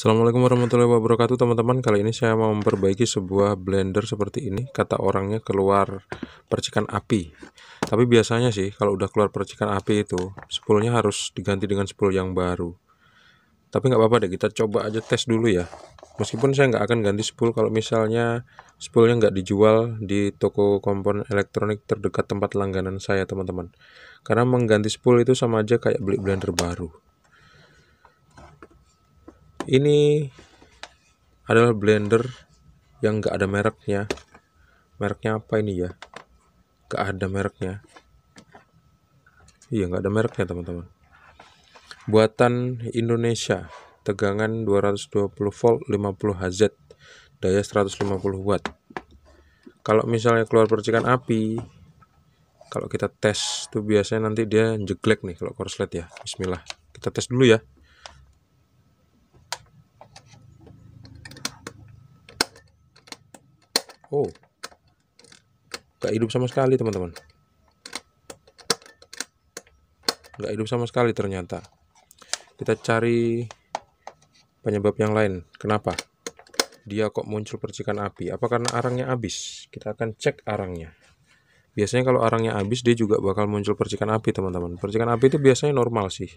Assalamualaikum warahmatullahi wabarakatuh teman-teman kali ini saya mau memperbaiki sebuah blender seperti ini kata orangnya keluar percikan api tapi biasanya sih kalau udah keluar percikan api itu Sepuluhnya harus diganti dengan sepuluh yang baru tapi nggak apa-apa deh kita coba aja tes dulu ya meskipun saya nggak akan ganti sepuluh kalau misalnya sepuluhnya nggak dijual di toko kompon elektronik terdekat tempat langganan saya teman-teman karena mengganti sepuluh itu sama aja kayak beli blender baru ini adalah blender yang nggak ada mereknya mereknya apa ini ya nggak ada mereknya iya nggak ada mereknya teman-teman buatan Indonesia tegangan 220 volt 50 Hz daya 150 watt kalau misalnya keluar percikan api kalau kita tes tuh biasanya nanti dia jeglek nih kalau korslet ya bismillah kita tes dulu ya Oh. Gak hidup sama sekali, teman-teman. Gak hidup sama sekali ternyata. Kita cari penyebab yang lain. Kenapa? Dia kok muncul percikan api? Apa karena arangnya habis? Kita akan cek arangnya. Biasanya kalau arangnya habis dia juga bakal muncul percikan api, teman-teman. Percikan api itu biasanya normal sih.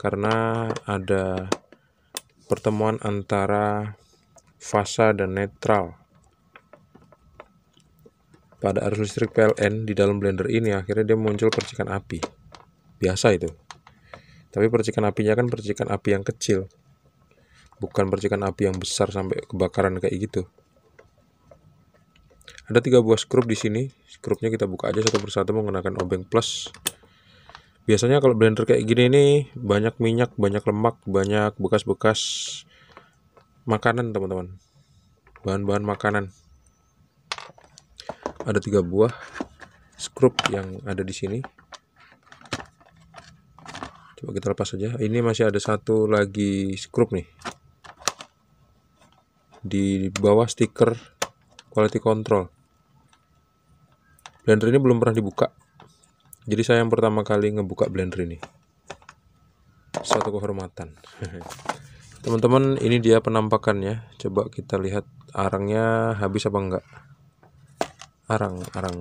Karena ada pertemuan antara fasa dan netral pada arus listrik PLN di dalam blender ini akhirnya dia muncul percikan api. Biasa itu. Tapi percikan apinya kan percikan api yang kecil. Bukan percikan api yang besar sampai kebakaran kayak gitu. Ada tiga buah skrup di sini. Skrupnya kita buka aja satu persatu menggunakan obeng plus. Biasanya kalau blender kayak gini nih banyak minyak, banyak lemak, banyak bekas-bekas makanan, teman-teman. Bahan-bahan makanan ada tiga buah skrup yang ada di sini coba kita lepas saja ini masih ada satu lagi skrup nih di bawah stiker quality control blender ini belum pernah dibuka jadi saya yang pertama kali ngebuka blender ini suatu kehormatan teman-teman ini dia penampakannya coba kita lihat arangnya habis apa enggak arang arang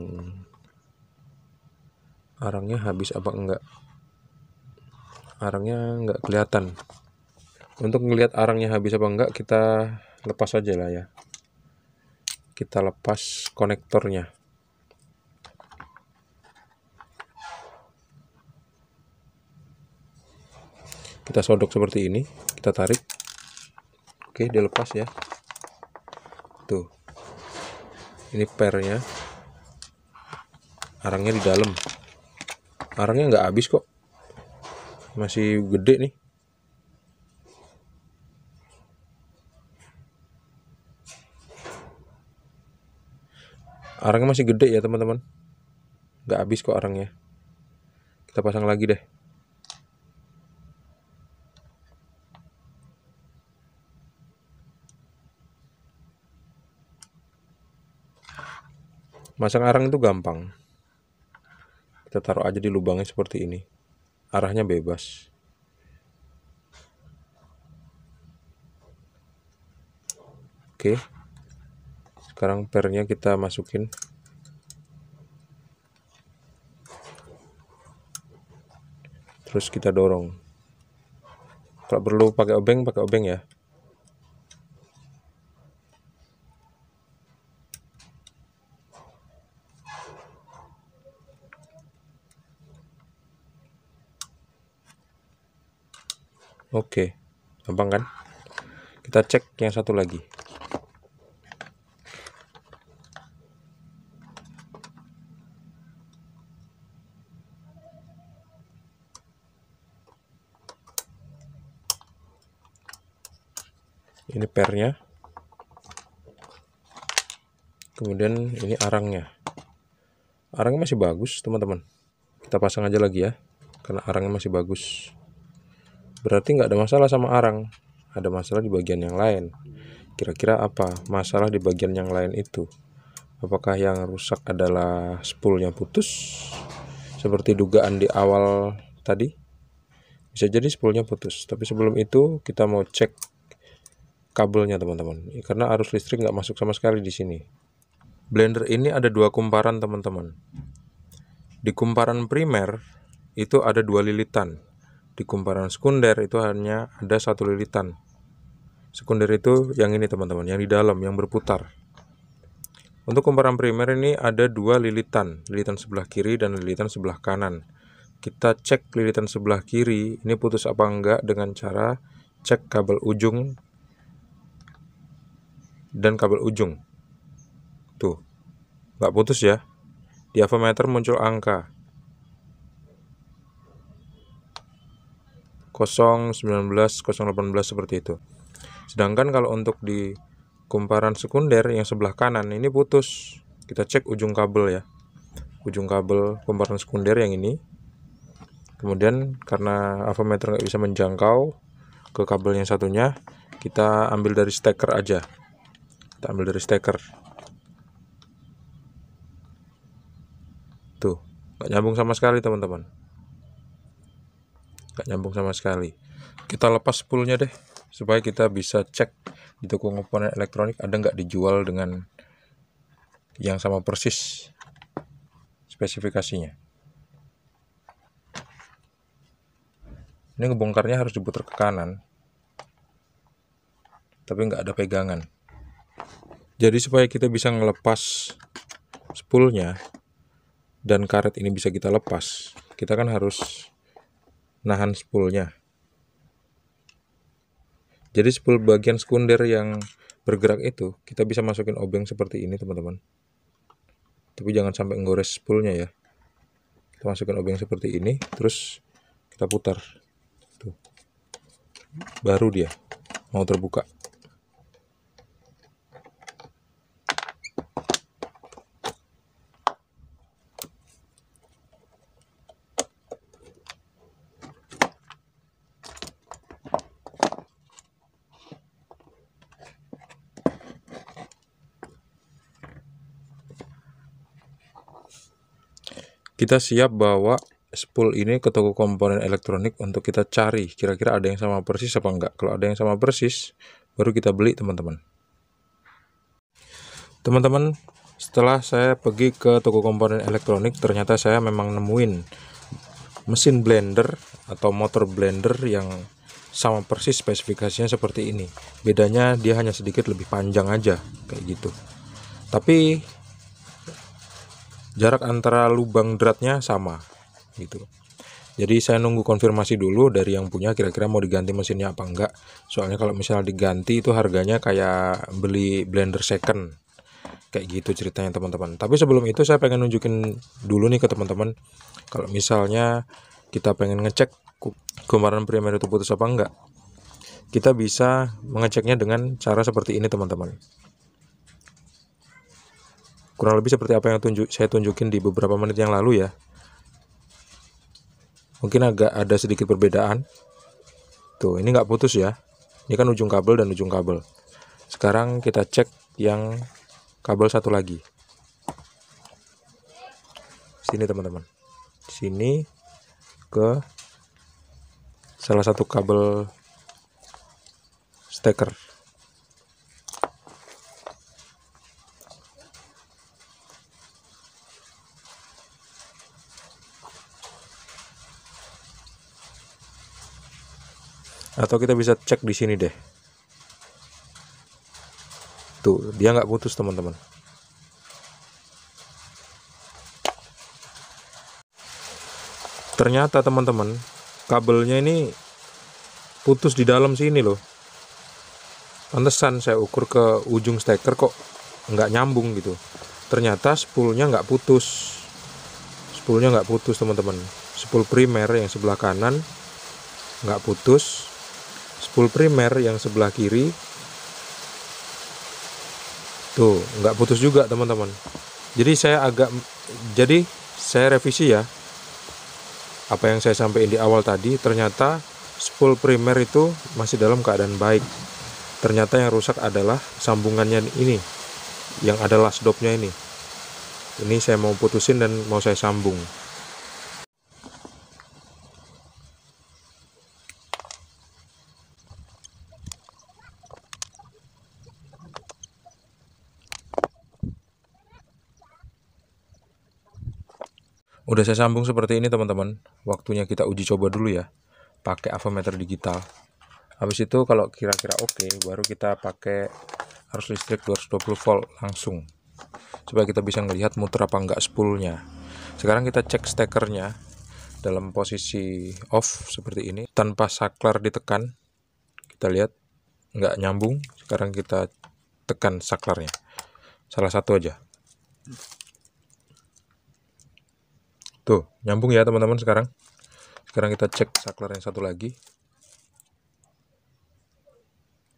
arangnya habis apa enggak arangnya enggak kelihatan untuk melihat arangnya habis apa enggak kita lepas aja lah ya kita lepas konektornya kita sodok seperti ini kita tarik oke dia lepas ya tuh ini pernya arangnya di dalam arangnya nggak habis kok masih gede nih arangnya masih gede ya teman-teman nggak habis kok arangnya kita pasang lagi deh Masang arang itu gampang. Kita taruh aja di lubangnya seperti ini. Arahnya bebas. Oke. Sekarang pernya kita masukin. Terus kita dorong. Kalau perlu pakai obeng, pakai obeng ya. Oke, gampang kan? Kita cek yang satu lagi. Ini pernya. Kemudian ini arangnya. Arangnya masih bagus, teman-teman. Kita pasang aja lagi ya, karena arangnya masih bagus berarti nggak ada masalah sama arang ada masalah di bagian yang lain kira-kira apa masalah di bagian yang lain itu apakah yang rusak adalah spoolnya putus seperti dugaan di awal tadi bisa jadi spoolnya putus tapi sebelum itu kita mau cek kabelnya teman-teman karena arus listrik nggak masuk sama sekali di sini blender ini ada dua kumparan teman-teman di kumparan primer itu ada dua lilitan di kumparan sekunder itu hanya ada satu lilitan. Sekunder itu yang ini teman-teman, yang di dalam, yang berputar. Untuk kumparan primer ini ada dua lilitan, lilitan sebelah kiri dan lilitan sebelah kanan. Kita cek lilitan sebelah kiri, ini putus apa enggak dengan cara cek kabel ujung dan kabel ujung. Tuh, nggak putus ya. Di avometer muncul angka. 0, 19, 018 seperti itu. Sedangkan kalau untuk di kumparan sekunder yang sebelah kanan ini putus. Kita cek ujung kabel ya. Ujung kabel kumparan sekunder yang ini. Kemudian karena avometer nggak bisa menjangkau ke kabel yang satunya, kita ambil dari steker aja. Kita ambil dari steker. Tuh, nggak nyambung sama sekali teman-teman gak nyambung sama sekali kita lepas spoolnya deh supaya kita bisa cek di toko komponen elektronik ada nggak dijual dengan yang sama persis spesifikasinya ini ngebongkarnya harus diputar ke kanan tapi nggak ada pegangan jadi supaya kita bisa ngelepas spoolnya dan karet ini bisa kita lepas kita kan harus nahan spoolnya. Jadi spool bagian sekunder yang bergerak itu kita bisa masukin obeng seperti ini teman-teman. Tapi jangan sampai nggores spoolnya ya. Kita masukkan obeng seperti ini, terus kita putar. Tuh. Baru dia mau terbuka. kita siap bawa spool ini ke toko komponen elektronik untuk kita cari kira-kira ada yang sama persis apa enggak kalau ada yang sama persis baru kita beli teman-teman teman-teman setelah saya pergi ke toko komponen elektronik ternyata saya memang nemuin mesin blender atau motor blender yang sama persis spesifikasinya seperti ini bedanya dia hanya sedikit lebih panjang aja kayak gitu tapi jarak antara lubang dratnya sama gitu jadi saya nunggu konfirmasi dulu dari yang punya kira-kira mau diganti mesinnya apa enggak soalnya kalau misalnya diganti itu harganya kayak beli blender second kayak gitu ceritanya teman-teman tapi sebelum itu saya pengen nunjukin dulu nih ke teman-teman kalau misalnya kita pengen ngecek kemarin primer itu putus apa enggak kita bisa mengeceknya dengan cara seperti ini teman-teman kurang lebih seperti apa yang tunjuk saya tunjukin di beberapa menit yang lalu ya mungkin agak ada sedikit perbedaan tuh ini nggak putus ya ini kan ujung kabel dan ujung kabel sekarang kita cek yang kabel satu lagi sini teman-teman sini ke salah satu kabel steker atau kita bisa cek di sini deh tuh dia nggak putus teman-teman ternyata teman-teman kabelnya ini putus di dalam sini loh pantesan saya ukur ke ujung steker kok nggak nyambung gitu ternyata spoolnya nggak putus spoolnya nggak putus teman-teman spool primer yang sebelah kanan nggak putus spool primer yang sebelah kiri tuh nggak putus juga teman-teman jadi saya agak jadi saya revisi ya apa yang saya sampaikan di awal tadi ternyata spool primer itu masih dalam keadaan baik ternyata yang rusak adalah sambungannya ini yang ada las dopnya ini ini saya mau putusin dan mau saya sambung Udah saya sambung seperti ini teman-teman. Waktunya kita uji coba dulu ya. Pakai avometer digital. Habis itu kalau kira-kira oke, okay, baru kita pakai arus listrik 220 volt langsung. Supaya kita bisa ngelihat muter apa enggak spoolnya. Sekarang kita cek stekernya dalam posisi off seperti ini. Tanpa saklar ditekan. Kita lihat nggak nyambung. Sekarang kita tekan saklarnya. Salah satu aja. Tuh, nyambung ya teman-teman sekarang. Sekarang kita cek saklar yang satu lagi.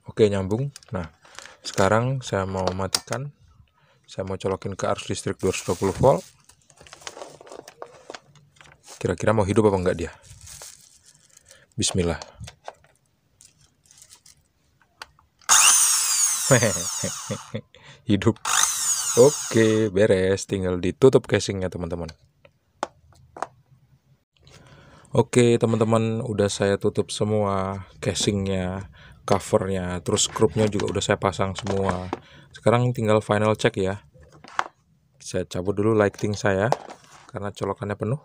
Oke, nyambung. Nah, sekarang saya mau matikan. Saya mau colokin ke arus listrik 220 volt. Kira-kira mau hidup apa enggak dia? Bismillah. hidup. Oke, beres. Tinggal ditutup casingnya, teman-teman. Oke teman-teman udah saya tutup semua casingnya covernya terus skrupnya juga udah saya pasang semua sekarang tinggal final check ya saya cabut dulu lighting saya karena colokannya penuh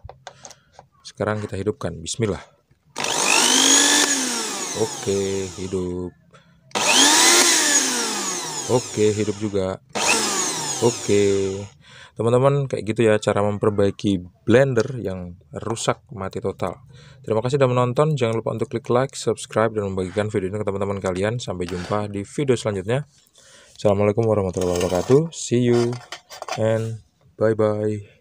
sekarang kita hidupkan bismillah oke hidup oke hidup juga oke Teman-teman kayak gitu ya cara memperbaiki Blender yang rusak mati total. Terima kasih sudah menonton, jangan lupa untuk klik like, subscribe, dan membagikan video ini ke teman-teman kalian. Sampai jumpa di video selanjutnya. Assalamualaikum warahmatullahi wabarakatuh. See you and bye-bye.